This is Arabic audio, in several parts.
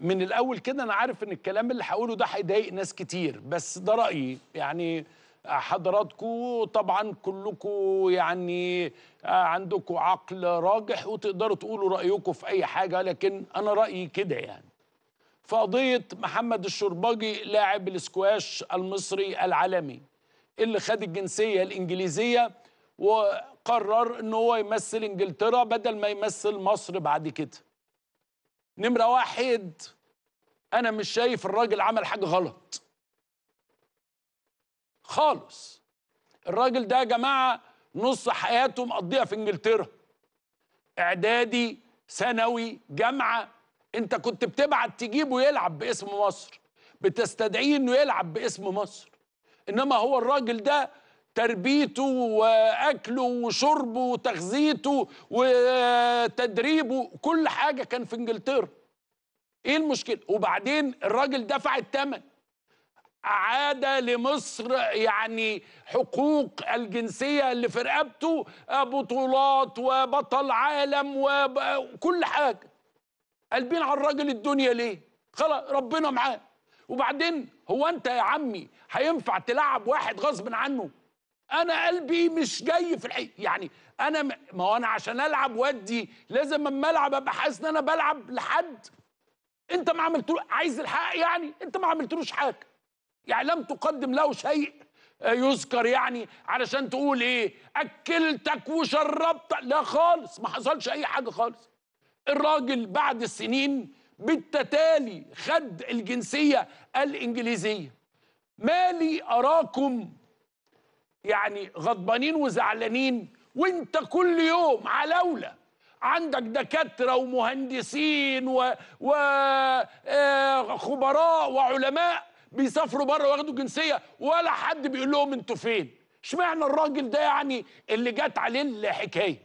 من الاول كده انا عارف ان الكلام اللي هقوله ده هيضايق ناس كتير بس ده رايي يعني حضراتكم طبعا كلكم يعني آه، عندكم عقل راجح وتقدروا تقولوا رايكم في اي حاجه لكن انا رايي كده يعني فقضيه محمد الشرباجي لاعب الاسكواش المصري العالمي اللي خد الجنسيه الانجليزيه وقرر ان هو يمثل انجلترا بدل ما يمثل مصر بعد كده نمرة واحد أنا مش شايف الراجل عمل حاجة غلط خالص الراجل ده يا جماعة نص حياته مقضيها في إنجلترا إعدادي ثانوي جامعة أنت كنت بتبعت تجيبه يلعب باسم مصر بتستدعيه إنه يلعب باسم مصر إنما هو الراجل ده تربيته واكله وشربه وتغذيته وتدريبه كل حاجه كان في انجلترا ايه المشكله وبعدين الراجل دفع الثمن عاد لمصر يعني حقوق الجنسيه اللي في رقبته بطولات وبطل عالم وكل حاجه قلبين على الراجل الدنيا ليه خلاص ربنا معاه وبعدين هو انت يا عمي هينفع تلعب واحد غصب عنه انا قلبي مش جاي في الحقيقة يعني انا ما هو انا عشان العب وادي لازم اما العب ابقى حاسس ان انا بلعب لحد انت ما عملتلوش عايز الحق يعني انت ما عملتلوش حاجه يعني لم تقدم له شيء آه، يذكر يعني علشان تقول ايه اكلتك وشربتك لا خالص ما حصلش اي حاجه خالص الراجل بعد السنين بالتتالي خد الجنسيه الانجليزيه مالي اراكم يعني غضبانين وزعلانين وانت كل يوم أولى عندك دكاترة ومهندسين وخبراء آه، وعلماء بيسافروا بره وياخدوا جنسية ولا حد بيقول لهم انتوا فين اشمعنى الراجل ده يعني اللي جت عليه الحكاية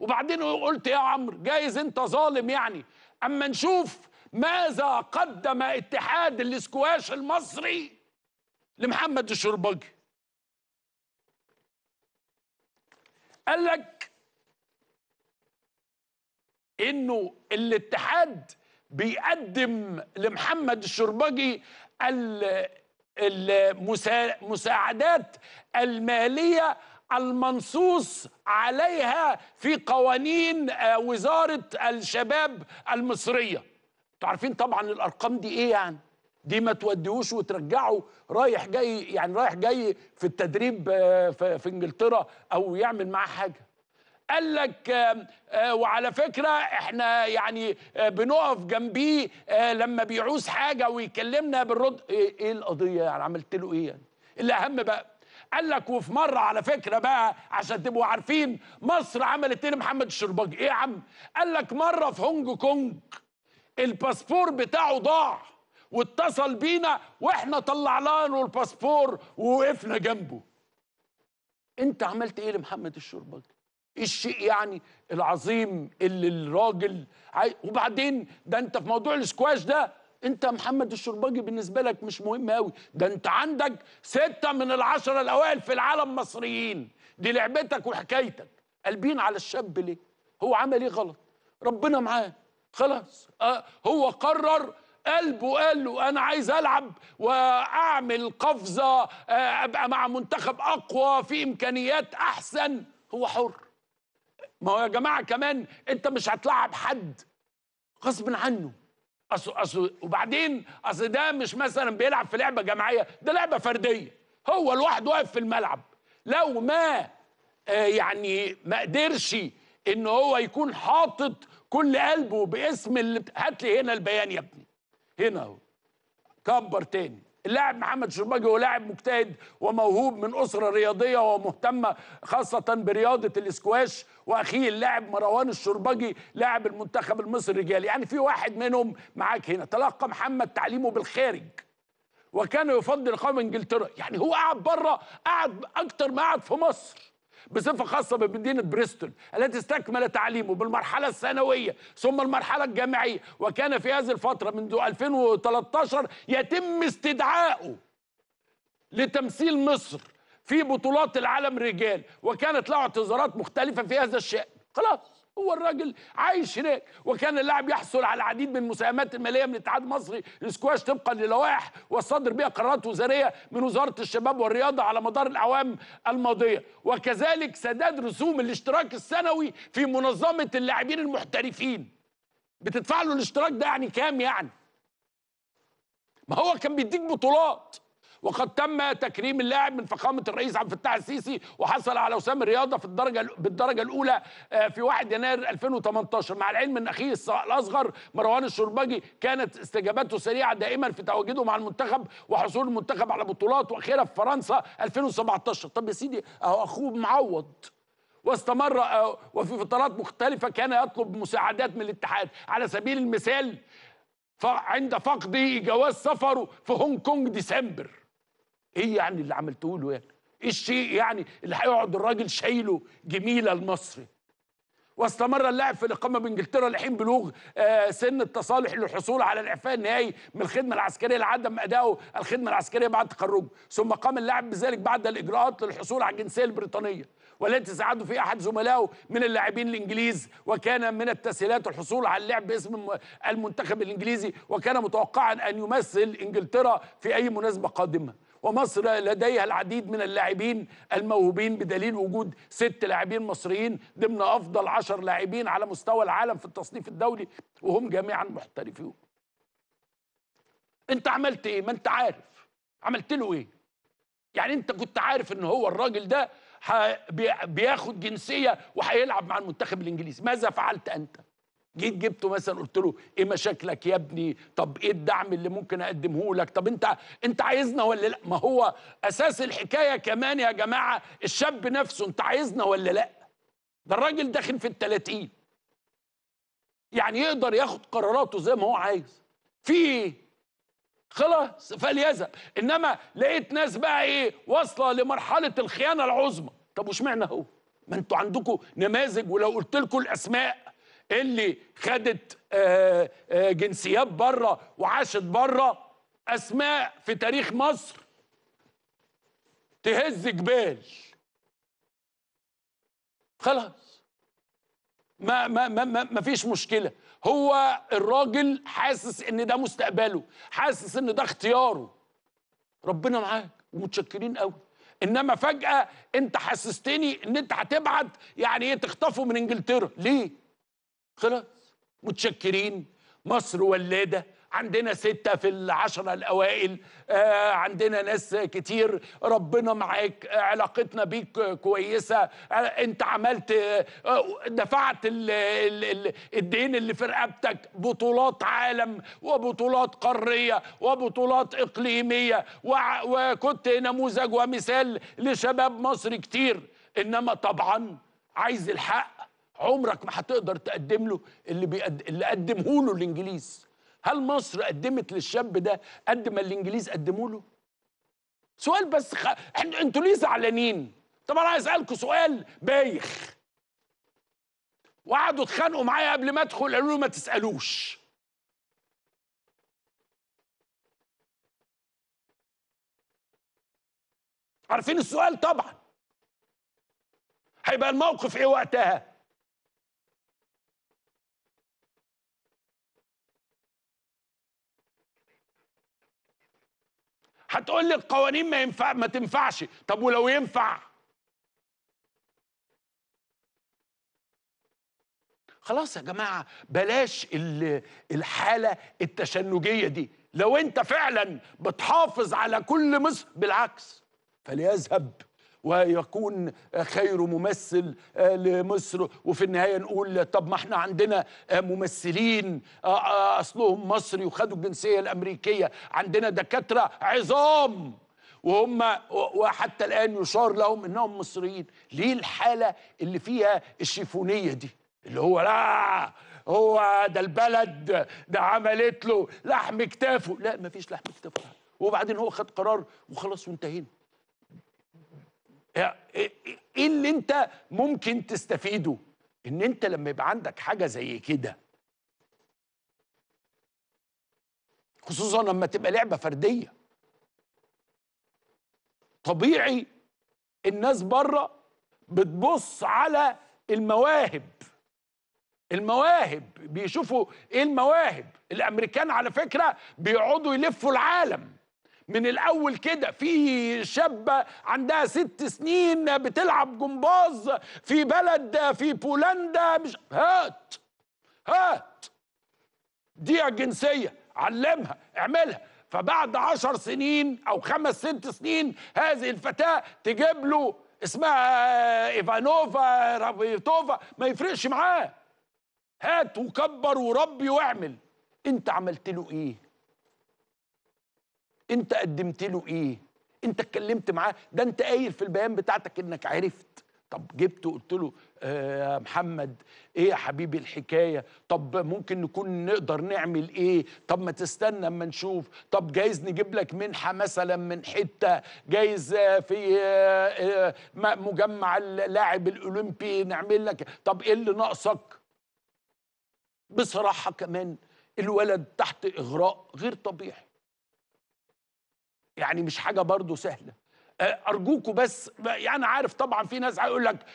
وبعدين قلت يا عمرو جايز انت ظالم يعني اما نشوف ماذا قدم اتحاد الاسكواش المصري لمحمد الشربجي قال لك انه الاتحاد بيقدم لمحمد الشربجي المساعدات الماليه المنصوص عليها في قوانين آه، وزاره الشباب المصريه انتوا عارفين طبعا الارقام دي ايه يعني دي ما توديهوش وترجعه رايح جاي يعني رايح جاي في التدريب آه، في انجلترا او يعمل معاه حاجه قال لك آه، آه، وعلى فكرة احنا يعني بنقف جنبيه لما بيعوز حاجة ويكلمنا بالرد إيه،, ايه القضية يعني عملت له ايه يعني الأهم بقى قال لك وفي مرة على فكرة بقى عشان تبقوا عارفين مصر عملت ايه لمحمد الشرباجي ايه يا عم قال لك مرة في هونج كونج الباسبور بتاعه ضاع واتصل بينا واحنا طلعنا له الباسبور ووقفنا جنبه انت عملت ايه لمحمد الشربجي الشيء يعني العظيم اللي الراجل عاي... وبعدين ده انت في موضوع السكواش ده انت محمد الشرباجي بالنسبه لك مش مهم قوي ده انت عندك سته من العشره الاوائل في العالم مصريين دي لعبتك وحكايتك قلبين على الشاب ليه هو عمل ايه غلط ربنا معاه خلاص آه هو قرر قلبه قال له انا عايز العب واعمل قفزه آه، ابقى مع منتخب اقوى في امكانيات احسن هو حر ما هو يا جماعه كمان انت مش هتلعب حد غصب عنه اصل اصل وبعدين اصل ده مش مثلا بيلعب في لعبه جماعيه ده لعبه فرديه هو لوحده واقف في الملعب لو ما آه يعني ما قدرش ان هو يكون حاطط كل قلبه باسم اللي هات لي هنا البيان يا ابني هنا اهو كبر تاني اللاعب محمد شرباجي هو لاعب مجتهد وموهوب من اسره رياضيه ومهتمه خاصه برياضه الاسكواش واخيه اللاعب مروان الشرباجي لاعب المنتخب المصري الرجالي يعني في واحد منهم معاك هنا تلقى محمد تعليمه بالخارج وكان يفضل قوم انجلترا يعني هو قعد بره قعد اكتر ما قعد في مصر بصفة خاصة بمدينة بريستول التي استكمل تعليمه بالمرحلة الثانوية ثم المرحلة الجامعية وكان في هذه الفترة منذ 2013 يتم استدعائه لتمثيل مصر في بطولات العالم رجال وكانت له اعتذارات مختلفة في هذا الشأن خلاص هو الراجل عايش هناك وكان اللاعب يحصل على العديد من المساهمات الماليه من الاتحاد المصري للسكواش طبقا للوائح والصادر بها قرارات وزاريه من وزاره الشباب والرياضه على مدار الاعوام الماضيه وكذلك سداد رسوم الاشتراك السنوي في منظمه اللاعبين المحترفين بتدفع له الاشتراك ده يعني كام يعني ما هو كان بيديك بطولات وقد تم تكريم اللاعب من فخامه الرئيس عبد الفتاح السيسي وحصل على وسام الرياضه في الدرجه بالدرجه الاولى آه، في 1 يناير 2018 مع العلم ان اخيه الاصغر مروان الشربجي كانت استجاباته سريعه دائما في تواجده مع المنتخب وحصول المنتخب على بطولات واخيرا في فرنسا 2017 طب يا سيدي اهو اخوه معوض واستمر آه، وفي فترات مختلفة كان يطلب مساعدات من الاتحاد على سبيل المثال عند فقده جواز سفره في هونج كونج ديسمبر ايه يعني اللي عملته له يعني ايه الشيء يعني اللي هيقعد الراجل شايله جميله المصري واستمر اللاعب في الاقامه بانجلترا لحين بلوغ آه، سن التصالح للحصول على الاعفاء النهائي من الخدمه العسكريه لعدم ادائه الخدمه العسكريه بعد تخرجه، ثم قام اللاعب بذلك بعد الاجراءات للحصول على الجنسيه البريطانيه، والتي ساعده في احد زملائه من اللاعبين الانجليز وكان من التسهيلات الحصول على اللعب باسم المنتخب الانجليزي وكان متوقعا ان يمثل انجلترا في اي مناسبه قادمه. ومصر لديها العديد من اللاعبين الموهوبين بدليل وجود ست لاعبين مصريين ضمن أفضل عشر لاعبين على مستوى العالم في التصنيف الدولي وهم جميعا محترفون انت عملت ايه ما انت عارف عملت له ايه يعني انت كنت عارف ان هو الراجل ده بياخد جنسيه وهيلعب مع المنتخب الانجليزي ماذا فعلت انت جيت جبته مثلا قلت له ايه مشاكلك يا ابني طب ايه الدعم اللي ممكن اقدمه لك طب انت انت عايزنا ولا لا ما هو اساس الحكايه كمان يا جماعه الشاب نفسه انت عايزنا ولا لا ده الراجل داخل في الثلاثين يعني يقدر ياخد قراراته زي ما هو عايز في ايه خلاص فليذهب انما لقيت ناس بقى ايه واصله لمرحله الخيانه العظمى طب واشمعنى هو ما انتوا عندكم نماذج ولو قلت لكم الاسماء اللي خدت آه، آه، جنسيات بره وعاشت بره اسماء في تاريخ مصر تهز جبال خلاص ما ما ما ما فيش مشكله هو الراجل حاسس ان ده مستقبله حاسس ان ده اختياره ربنا معاك ومتشكرين قوي انما فجاه انت حسستني ان انت هتبعت يعني ايه تخطفه من انجلترا ليه خلاص متشكرين مصر ولاده عندنا ستة في العشرة الأوائل آه عندنا ناس كتير ربنا معاك آه علاقتنا بيك آه كويسة أنت عملت آه، دفعت الـ الـ الـ الدين اللي في رقبتك بطولات عالم وبطولات قارية وبطولات إقليمية وكنت نموذج ومثال لشباب مصر كتير إنما طبعا عايز الحق عمرك ما هتقدر تقدم له اللي بيقد... اللي قدمه له الانجليز هل مصر قدمت للشاب ده قد ما الانجليز قدموا له سؤال بس خ... انتوا ليه زعلانين طب انا عايز اسالكم سؤال بايخ وقعدوا اتخانقوا معايا قبل ما ادخل قالوا لي ما تسالوش عارفين السؤال طبعا هيبقى الموقف ايه وقتها هتقول لي القوانين ما ينفع ما تنفعش طب ولو ينفع خلاص يا جماعه بلاش الحاله التشنجيه دي لو انت فعلا بتحافظ على كل مصر بالعكس فليذهب ويكون خير ممثل آه، لمصر وفي النهايه نقول طب ما احنا عندنا آه، ممثلين آه، اصلهم مصري وخدوا الجنسيه الامريكيه عندنا دكاتره عظام وهم وحتى الان يشار لهم انهم مصريين ليه الحاله اللي فيها الشيفونيه دي اللي هو لا هو ده البلد ده عملت له لحم كتافه لا مفيش لحم كتافه وبعدين هو خد قرار وخلاص وانتهينا إيه،, ايه اللي انت ممكن تستفيده ان انت لما يبقى عندك حاجه زي كده خصوصا لما تبقى لعبه فرديه طبيعي الناس بره بتبص على المواهب المواهب بيشوفوا ايه المواهب الامريكان على فكره بيقعدوا يلفوا العالم من الاول كده في شابه عندها ست سنين بتلعب جمباز في بلد في بولندا مش هات هات دي الجنسيه علمها اعملها فبعد عشر سنين او خمس ست سنين هذه الفتاه تجيب له اسمها ايفانوفا رابيتوفا ما يفرقش معاه هات وكبر وربي واعمل انت عملت له ايه انت قدمت له ايه انت اتكلمت معاه ده انت قايل في البيان بتاعتك انك عرفت طب جبته قلت له آه محمد ايه يا حبيبي الحكايه طب ممكن نكون نقدر نعمل ايه طب ما تستنى اما نشوف طب جايز نجيب لك منحه مثلا من حته جايز في آه آه مجمع اللاعب الاولمبي نعمل لك طب ايه اللي ناقصك بصراحه كمان الولد تحت اغراء غير طبيعي يعني مش حاجه برضو سهله آه، ارجوكوا بس يعني عارف طبعا في ناس هيقول لك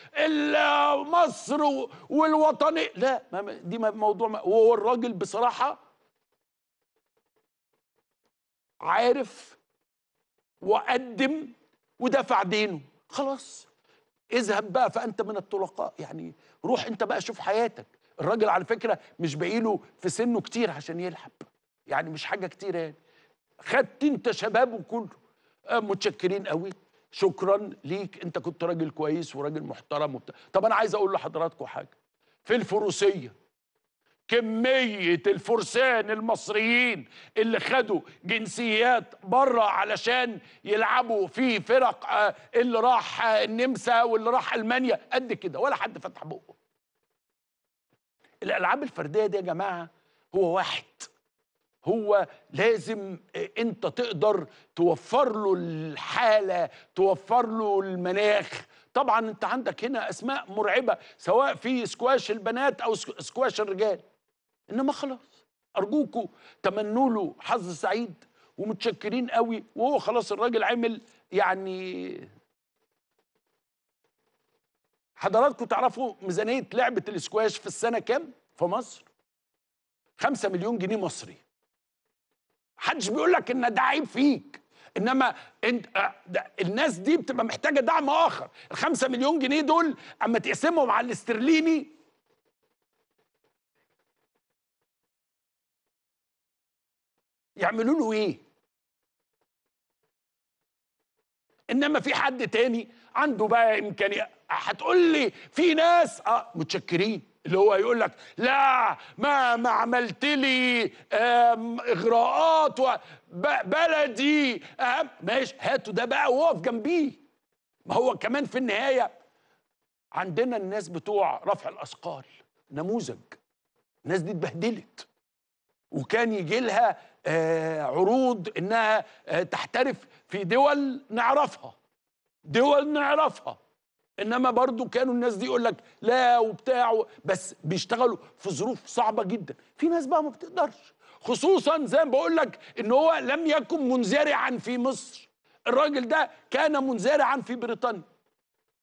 مصر والوطني لا دي موضوع وهو الراجل بصراحه عارف وقدم ودفع دينه خلاص اذهب بقى فانت من الطلقاء يعني روح انت بقى شوف حياتك الراجل على فكره مش بقيله في سنه كتير عشان يلعب يعني مش حاجه كتير يعني خدت انت شبابه كله آه، متشكرين قوي شكرا ليك انت كنت راجل كويس وراجل محترم وبتاع طب انا عايز اقول لحضراتكم حاجه في الفروسيه كميه الفرسان المصريين اللي خدوا جنسيات بره علشان يلعبوا في فرق آه، اللي راح النمسا واللي راح المانيا قد كده ولا حد فتح بقه الالعاب الفرديه دي يا جماعه هو واحد هو لازم آه، انت تقدر توفر له الحاله توفر له المناخ طبعا انت عندك هنا اسماء مرعبه سواء في سكواش البنات او سكواش الرجال انما خلاص ارجوكوا تمنوا له حظ سعيد ومتشكرين قوي وهو خلاص الراجل عمل يعني حضراتكم تعرفوا ميزانيه لعبه الاسكواش في السنه كام في مصر 5 مليون جنيه مصري حدش بيقول لك ان ده عيب فيك انما انت آه، الناس دي بتبقى محتاجه دعم اخر 5 مليون جنيه دول اما تقسمهم على الاسترليني يعملوا له ايه انما في حد تاني عنده بقى امكانيه هتقول لي في ناس اه متشكرين اللي هو يقول لك لا ما ما عملت لي اغراءات بلدي ماشي هاتوا ده بقى وقف جنبيه ما هو كمان في النهايه عندنا الناس بتوع رفع الاثقال نموذج الناس دي اتبهدلت وكان يجي لها آه، عروض انها آه، تحترف في دول نعرفها دول نعرفها انما برضو كانوا الناس دي يقول لك لا وبتاع بس بيشتغلوا في ظروف صعبه جدا في ناس بقى ما بتقدرش خصوصا زي ما بقول لك ان هو لم يكن منزرعا في مصر الراجل ده كان منزرعا في بريطانيا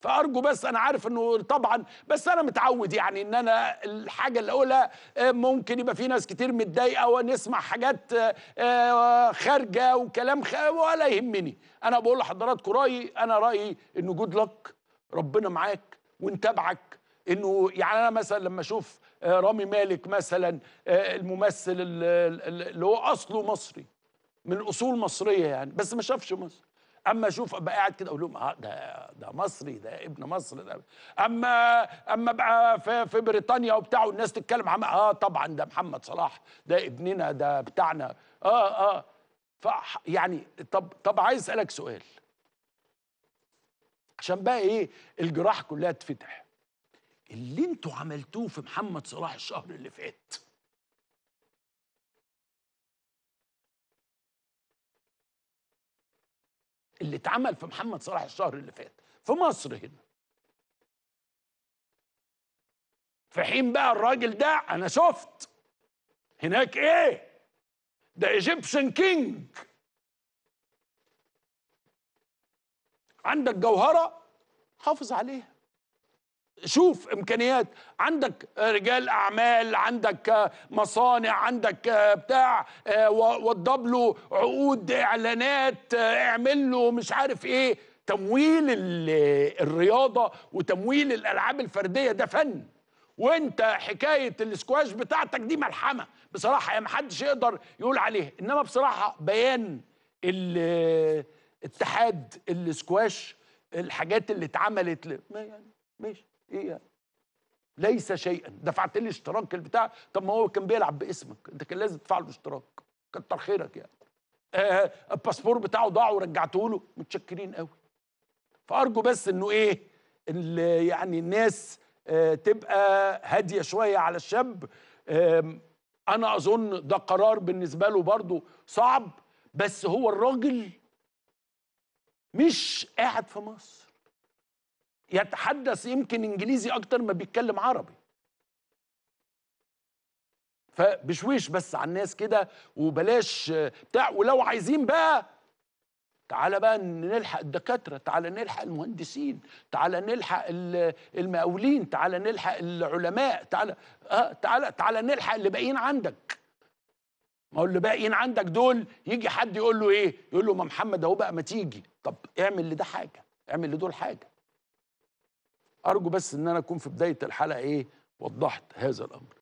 فارجو بس انا عارف انه طبعا بس انا متعود يعني ان انا الحاجه اللي اقولها آه، ممكن يبقى في ناس كتير متضايقه ونسمع حاجات آه، آه، خارجه وكلام خارجة ولا يهمني انا بقول لحضراتكم رايي انا رايي انه جود لك ربنا معاك ونتابعك انه يعني انا مثلا لما اشوف آه، رامي مالك مثلا آه، الممثل اللي هو اصله مصري من اصول مصريه يعني بس ما شافش مصر اما اشوف ابقى قاعد كده اقول لهم اه ده ده مصري ده ابن مصر ده اما اما بقى في, في بريطانيا وبتاع والناس تتكلم عم اه طبعا ده محمد صلاح ده ابننا ده بتاعنا اه اه يعني طب طب عايز اسالك سؤال عشان بقى ايه الجراح كلها تفتح اللي انتوا عملتوه في محمد صلاح الشهر اللي فات اللي اتعمل في محمد صلاح الشهر اللي فات في مصر هنا في حين بقى الراجل ده انا شفت هناك ايه ده ايجيبشن كينج عندك جوهرة حافظ عليها شوف امكانيات عندك رجال اعمال عندك مصانع عندك بتاع آه، وضب له عقود اعلانات آه، اعمل له مش عارف ايه تمويل الرياضه وتمويل الالعاب الفرديه ده فن وانت حكايه الاسكواش بتاعتك دي ملحمه بصراحه يا يعني محدش يقدر يقول عليها انما بصراحه بيان ال اتحاد السكواش الحاجات اللي اتعملت ل... ما يعني ماشي ايه يعني ليس شيئا دفعت لي اشتراك البتاع طب ما هو كان بيلعب باسمك انت كان لازم تدفع له اشتراك كتر خيرك يعني آه الباسبور بتاعه ضاع ورجعته له متشكرين قوي فارجو بس انه ايه يعني الناس آه تبقى هاديه شويه على الشاب آه انا اظن ده قرار بالنسبه له برضه صعب بس هو الراجل مش قاعد في مصر يتحدث يمكن انجليزي اكتر ما بيتكلم عربي فبشويش بس على الناس كده وبلاش بتاع ولو عايزين بقى تعالى بقى نلحق الدكاتره تعالى نلحق المهندسين تعالى نلحق المقاولين تعالى نلحق العلماء تعالى اه تعالى تعالى نلحق اللي باقيين عندك ما هو اللي باقيين عندك دول يجي حد يقول له ايه يقول له ما محمد اهو بقى ما تيجي طب اعمل لده حاجه اعمل لدول حاجه ارجو بس ان انا اكون في بدايه الحلقه ايه وضحت هذا الامر